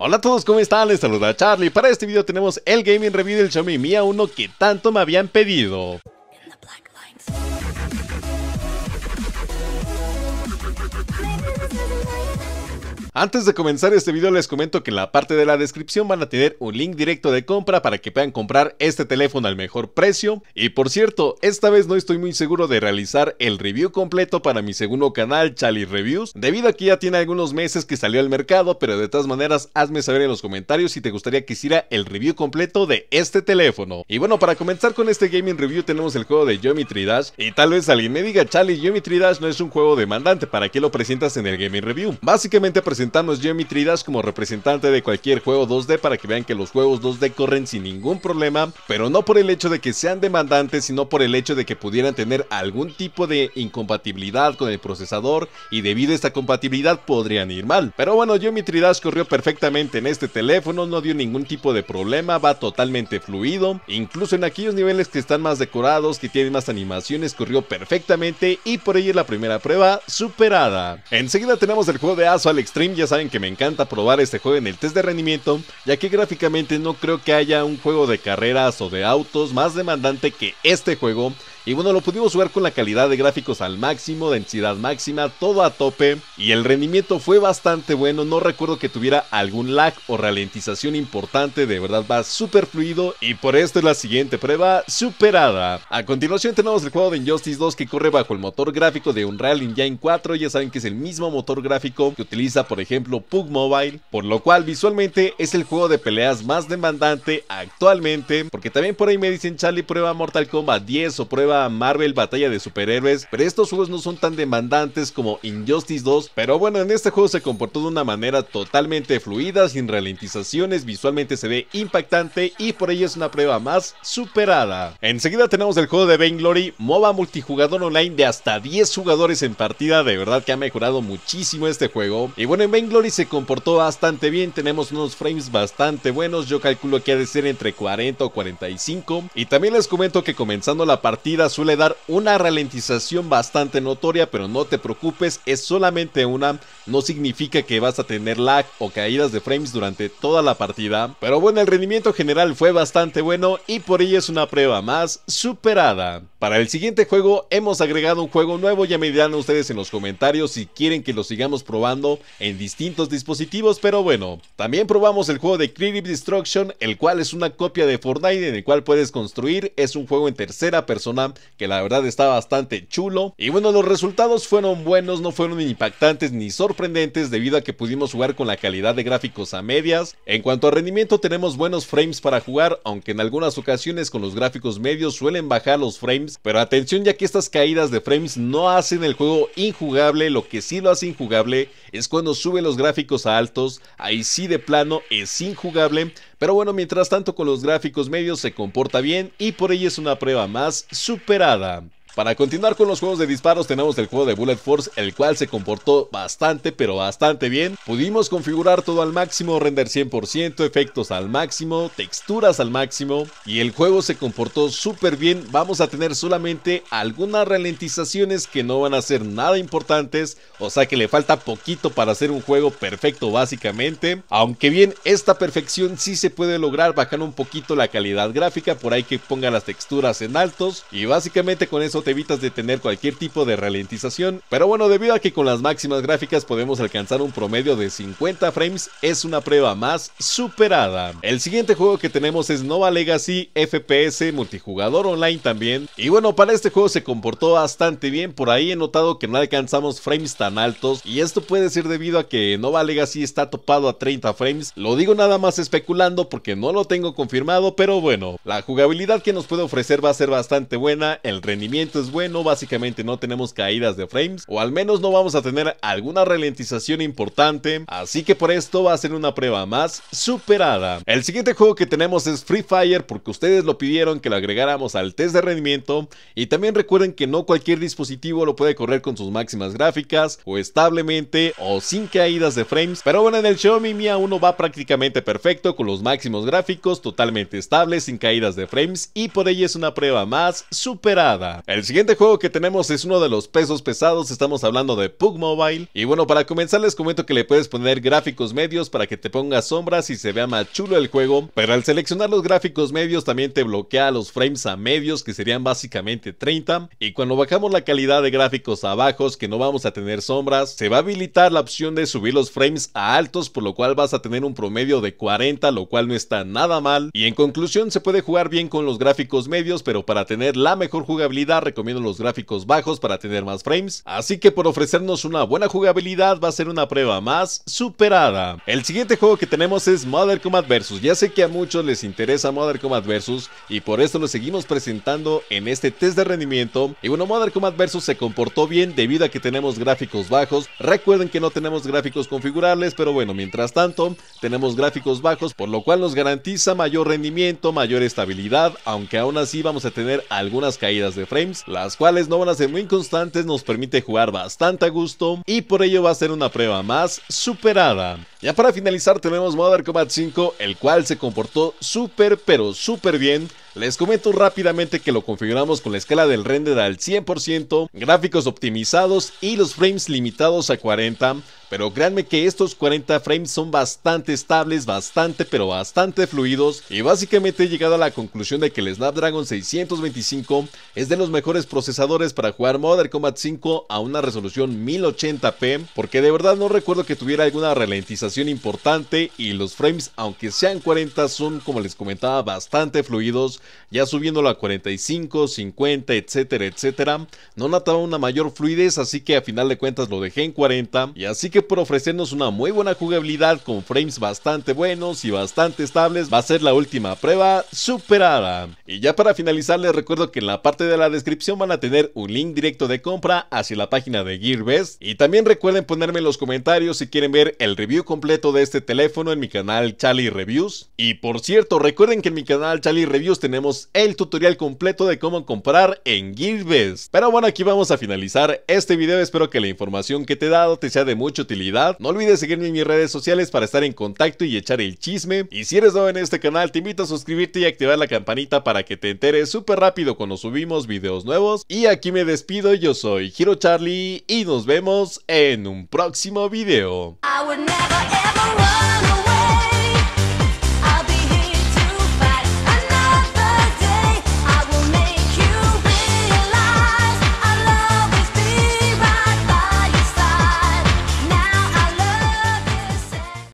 Hola a todos, ¿cómo están? Les saluda Charlie. Para este video tenemos el Gaming Review del Xiaomi Mi A1 que tanto me habían pedido. Antes de comenzar este video les comento que en la parte de la descripción van a tener un link directo de compra para que puedan comprar este teléfono al mejor precio. Y por cierto, esta vez no estoy muy seguro de realizar el review completo para mi segundo canal, Charlie Reviews, debido a que ya tiene algunos meses que salió al mercado, pero de todas maneras hazme saber en los comentarios si te gustaría que hiciera el review completo de este teléfono. Y bueno, para comenzar con este gaming review tenemos el juego de Geometry Dash, y tal vez alguien me diga, Charlie, Geometry Dash no es un juego demandante, ¿para qué lo presentas en el gaming review? Básicamente presentamos Jimmy Tridas como representante de cualquier juego 2D para que vean que los juegos 2D corren sin ningún problema, pero no por el hecho de que sean demandantes, sino por el hecho de que pudieran tener algún tipo de incompatibilidad con el procesador y debido a esta compatibilidad podrían ir mal. Pero bueno, Jimmy Tridas corrió perfectamente en este teléfono, no dio ningún tipo de problema, va totalmente fluido, incluso en aquellos niveles que están más decorados, que tienen más animaciones, corrió perfectamente y por ello es la primera prueba superada. Enseguida tenemos el juego de Aso al Extreme ya saben que me encanta probar este juego en el test de rendimiento, ya que gráficamente no creo que haya un juego de carreras o de autos más demandante que este juego y bueno, lo pudimos jugar con la calidad de gráficos al máximo, densidad máxima, todo a tope. Y el rendimiento fue bastante bueno, no recuerdo que tuviera algún lag o ralentización importante, de verdad va súper fluido. Y por esto es la siguiente prueba superada. A continuación tenemos el juego de Injustice 2 que corre bajo el motor gráfico de Unreal Engine 4, ya saben que es el mismo motor gráfico que utiliza por ejemplo PUG Mobile, por lo cual visualmente es el juego de peleas más demandante actualmente, porque también por ahí me dicen Charlie prueba Mortal Kombat 10 o prueba Marvel Batalla de Superhéroes, pero estos juegos no son tan demandantes como Injustice 2, pero bueno, en este juego se comportó de una manera totalmente fluida, sin ralentizaciones, visualmente se ve impactante y por ello es una prueba más superada. Enseguida tenemos el juego de Vainglory, MOBA multijugador online de hasta 10 jugadores en partida, de verdad que ha mejorado muchísimo este juego. Y bueno, en Vainglory se comportó bastante bien, tenemos unos frames bastante buenos, yo calculo que ha de ser entre 40 o 45. Y también les comento que comenzando la partida suele dar una ralentización bastante notoria, pero no te preocupes, es solamente una, no significa que vas a tener lag o caídas de frames durante toda la partida. Pero bueno, el rendimiento general fue bastante bueno y por ello es una prueba más superada. Para el siguiente juego hemos agregado un juego nuevo, ya me dirán ustedes en los comentarios si quieren que lo sigamos probando en distintos dispositivos, pero bueno. También probamos el juego de Creative Destruction, el cual es una copia de Fortnite en el cual puedes construir, es un juego en tercera persona que la verdad está bastante chulo. Y bueno, los resultados fueron buenos, no fueron impactantes ni sorprendentes debido a que pudimos jugar con la calidad de gráficos a medias. En cuanto a rendimiento tenemos buenos frames para jugar, aunque en algunas ocasiones con los gráficos medios suelen bajar los frames, pero atención ya que estas caídas de frames no hacen el juego injugable, lo que sí lo hace injugable es cuando sube los gráficos a altos, ahí sí de plano es injugable, pero bueno, mientras tanto con los gráficos medios se comporta bien y por ello es una prueba más superada. Para continuar con los juegos de disparos tenemos el juego de Bullet Force, el cual se comportó bastante pero bastante bien. Pudimos configurar todo al máximo, render 100%, efectos al máximo, texturas al máximo y el juego se comportó súper bien. Vamos a tener solamente algunas ralentizaciones que no van a ser nada importantes, o sea que le falta poquito para hacer un juego perfecto básicamente. Aunque bien esta perfección sí se puede lograr bajando un poquito la calidad gráfica, por ahí que ponga las texturas en altos y básicamente con eso te evitas de tener cualquier tipo de ralentización. Pero bueno, debido a que con las máximas gráficas podemos alcanzar un promedio de 50 frames, es una prueba más superada. El siguiente juego que tenemos es Nova Legacy FPS multijugador online también. Y bueno, para este juego se comportó bastante bien, por ahí he notado que no alcanzamos frames tan altos y esto puede ser debido a que Nova Legacy está topado a 30 frames. Lo digo nada más especulando porque no lo tengo confirmado, pero bueno, la jugabilidad que nos puede ofrecer va a ser bastante buena, el rendimiento es bueno, básicamente no tenemos caídas de frames o al menos no vamos a tener alguna ralentización importante, así que por esto va a ser una prueba más superada. El siguiente juego que tenemos es Free Fire porque ustedes lo pidieron que lo agregáramos al test de rendimiento y también recuerden que no cualquier dispositivo lo puede correr con sus máximas gráficas o establemente o sin caídas de frames, pero bueno en el Xiaomi Mi A1 va prácticamente perfecto con los máximos gráficos totalmente estables sin caídas de frames y por ello es una prueba más superada. El siguiente juego que tenemos es uno de los pesos pesados, estamos hablando de Pug Mobile. Y bueno, para comenzar les comento que le puedes poner gráficos medios para que te pongas sombras y se vea más chulo el juego, pero al seleccionar los gráficos medios también te bloquea los frames a medios que serían básicamente 30 y cuando bajamos la calidad de gráficos a bajos que no vamos a tener sombras, se va a habilitar la opción de subir los frames a altos por lo cual vas a tener un promedio de 40 lo cual no está nada mal y en conclusión se puede jugar bien con los gráficos medios pero para tener la mejor jugabilidad recomiendo los gráficos bajos para tener más frames, así que por ofrecernos una buena jugabilidad va a ser una prueba más superada. El siguiente juego que tenemos es Mother Combat Versus, ya sé que a muchos les interesa Modern Combat Versus y por esto lo seguimos presentando en este test de rendimiento y bueno Modern Combat Versus se comportó bien debido a que tenemos gráficos bajos, recuerden que no tenemos gráficos configurables pero bueno mientras tanto tenemos gráficos bajos por lo cual nos garantiza mayor rendimiento, mayor estabilidad aunque aún así vamos a tener algunas caídas de frames las cuales no van a ser muy constantes, nos permite jugar bastante a gusto y por ello va a ser una prueba más superada. Ya para finalizar tenemos Modern Combat 5, el cual se comportó súper pero súper bien les comento rápidamente que lo configuramos con la escala del render al 100%, gráficos optimizados y los frames limitados a 40, pero créanme que estos 40 frames son bastante estables, bastante pero bastante fluidos y básicamente he llegado a la conclusión de que el Snapdragon 625 es de los mejores procesadores para jugar Modern Combat 5 a una resolución 1080p porque de verdad no recuerdo que tuviera alguna ralentización importante y los frames aunque sean 40 son como les comentaba bastante fluidos ya subiéndolo a 45, 50, etcétera, etcétera, no notaba una mayor fluidez, así que a final de cuentas lo dejé en 40, y así que por ofrecernos una muy buena jugabilidad con frames bastante buenos y bastante estables, va a ser la última prueba superada. Y ya para finalizar les recuerdo que en la parte de la descripción van a tener un link directo de compra hacia la página de GearBest, y también recuerden ponerme en los comentarios si quieren ver el review completo de este teléfono en mi canal Charlie Reviews, y por cierto recuerden que en mi canal Charlie Reviews tenemos tenemos el tutorial completo de cómo comprar en Gearbest. Pero bueno, aquí vamos a finalizar este video. Espero que la información que te he dado te sea de mucha utilidad. No olvides seguirme en mis redes sociales para estar en contacto y echar el chisme. Y si eres nuevo en este canal, te invito a suscribirte y activar la campanita para que te enteres súper rápido cuando subimos videos nuevos. Y aquí me despido, yo soy Hiro Charlie y nos vemos en un próximo video.